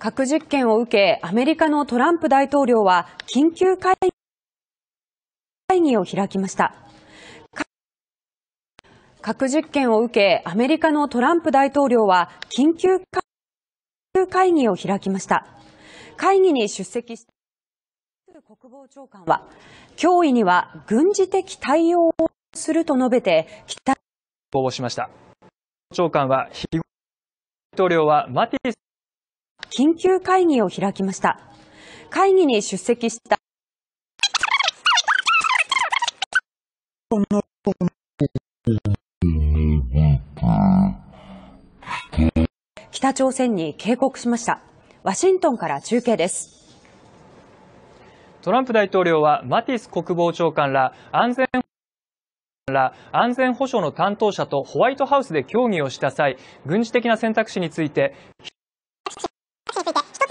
核実験を受け、アメリカのトランプ大統領は緊急会議を開きました。核実験を受け、アメリカのトランプ大統領は緊急会議を開きました。会議に出席した国防長官は、脅威には軍事的対応をすると述べて、期待をしました。長官は、大統領はマティス緊急会議を開きました。会議に出席した。北朝鮮に警告しました。ワシントンから中継です。トランプ大統領はマティス国防長官ら安全ら安全保障の担当者とホワイトハウスで協議をした際軍事的な選択肢について教えてくて